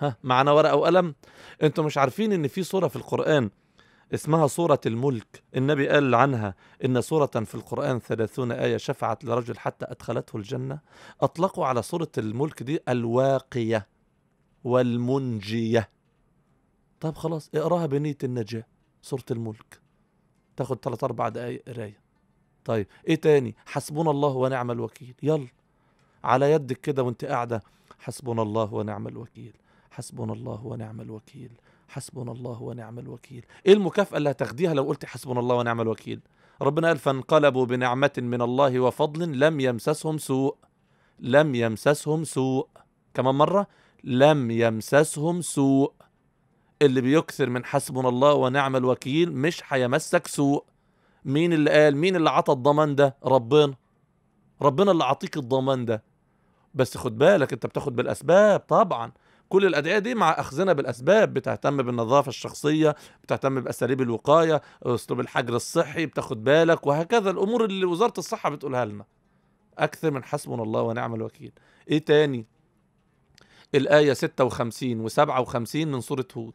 ها معانا ورقه وقلم انتوا مش عارفين ان في سوره في القران اسمها سورة الملك النبي قال عنها إن سورة في القرآن ثلاثون آية شفعت لرجل حتى أدخلته الجنة أطلقوا على سورة الملك دي الواقية والمنجية طيب خلاص اقراها بنية النجاة سورة الملك تاخد ثلاث أربع دقايق قراية طيب ايه تاني حسبنا الله ونعم الوكيل يلا على يدك كده وانت قاعدة حسبنا الله ونعم الوكيل حسبنا الله ونعم الوكيل حسبنا الله ونعم الوكيل ايه المكافأة اللي هتاخديها لو قلت حسبنا الله ونعم الوكيل ربنا قال فانقلبوا بنعمة من الله وفضل لم يمسسهم سوء لم يمسسهم سوء كمان مرة لم يمسسهم سوء اللي بيكثر من حسبنا الله ونعم الوكيل مش هيمسك سوء مين اللي قال مين اللي عطى الضمان ده ربنا ربنا اللي عطيك الضمان ده بس خد بالك انت بتاخد بالاسباب طبعا كل الادعيه دي مع اخذنا بالاسباب بتهتم بالنظافه الشخصيه بتهتم باساليب الوقايه اسلوب الحجر الصحي بتاخد بالك وهكذا الامور اللي وزاره الصحه بتقولها لنا اكثر من حسبنا الله ونعم الوكيل ايه تاني الايه 56 و57 من سوره هود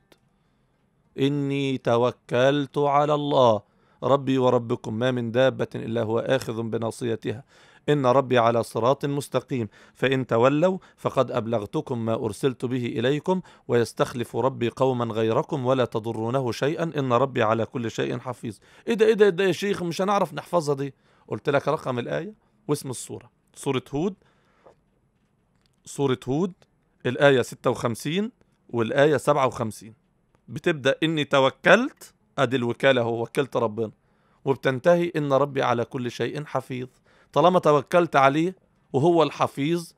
اني توكلت على الله ربي وربكم ما من دابه الا هو اخذ بناصيتها إن ربي على صراط مستقيم فإن تولوا فقد أبلغتكم ما أرسلت به إليكم ويستخلف ربي قوما غيركم ولا تضرونه شيئا إن ربي على كل شيء حفيظ إيه ده إيه ده, إيه ده يا شيخ مش هنعرف نحفظها دي قلت لك رقم الآية واسم السورة سورة هود سورة هود الآية 56 والآية 57 بتبدأ إني توكلت أدي الوكالة هو وكلت ربنا وبتنتهي إن ربي على كل شيء حفيظ طالما توكلت عليه وهو الحفيظ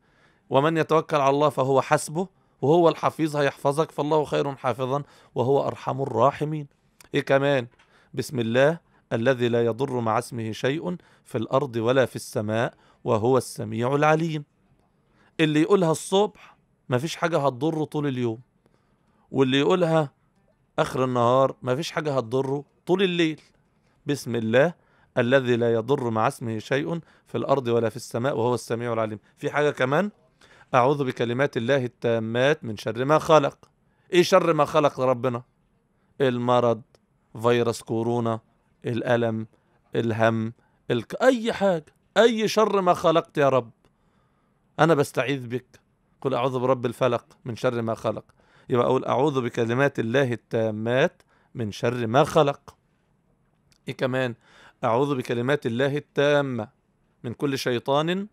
ومن يتوكل على الله فهو حسبه وهو الحفيظ هيحفظك فالله خير حافظا وهو أرحم الراحمين إيه كمان بسم الله الذي لا يضر مع اسمه شيء في الأرض ولا في السماء وهو السميع العليم اللي يقولها الصبح ما فيش حاجة هتضره طول اليوم واللي يقولها آخر النهار ما فيش حاجة هتضره طول الليل بسم الله الذي لا يضر مع اسمه شيء في الأرض ولا في السماء وهو السميع العليم في حاجة كمان أعوذ بكلمات الله التامات من شر ما خلق إيه شر ما خلق ربنا المرض فيروس كورونا الألم الهم الك... أي حاجة أي شر ما خلقت يا رب أنا بستعيذ بك قل أعوذ برب الفلق من شر ما خلق يبقى أقول أعوذ بكلمات الله التامات من شر ما خلق ايه كمان اعوذ بكلمات الله التامه من كل شيطان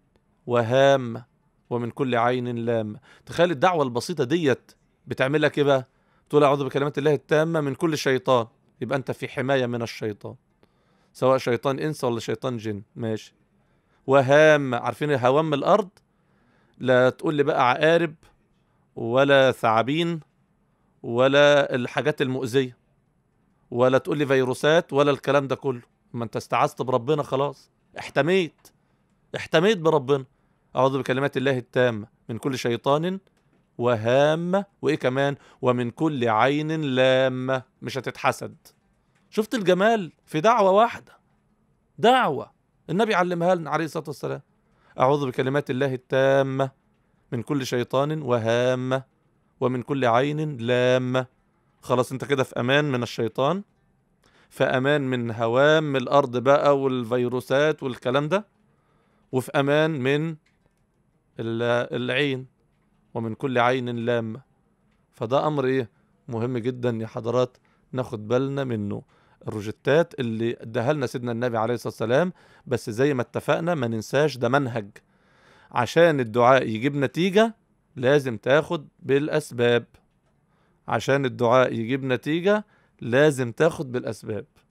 وهام ومن كل عين لام تخيل الدعوه البسيطه ديت بتعمل لك ايه بقى تقول اعوذ بكلمات الله التامه من كل شيطان يبقى انت في حمايه من الشيطان سواء شيطان انس ولا شيطان جن ماشي وهام عارفين هوام الارض لا تقول لي بقى عقارب ولا ثعابين ولا الحاجات المؤذيه ولا تقول لي فيروسات ولا الكلام ده كله ما انت استعذت بربنا خلاص احتميت احتميت بربنا اعوذ بكلمات الله التامه من كل شيطان وهامه وايه كمان ومن كل عين لامه مش هتتحسد شفت الجمال في دعوه واحده دعوه النبي علمها لنا عليه الصلاه والسلام اعوذ بكلمات الله التامه من كل شيطان وهامه ومن كل عين لامه خلاص انت كده في امان من الشيطان في امان من هوام الارض بقى والفيروسات والكلام ده وفي امان من العين ومن كل عين لامه فده امر ايه مهم جدا يا حضرات ناخد بالنا منه الروجيتات اللي اداها لنا سيدنا النبي عليه الصلاه والسلام بس زي ما اتفقنا ما ننساش ده منهج عشان الدعاء يجيب نتيجه لازم تاخد بالاسباب عشان الدعاء يجيب نتيجة لازم تاخد بالأسباب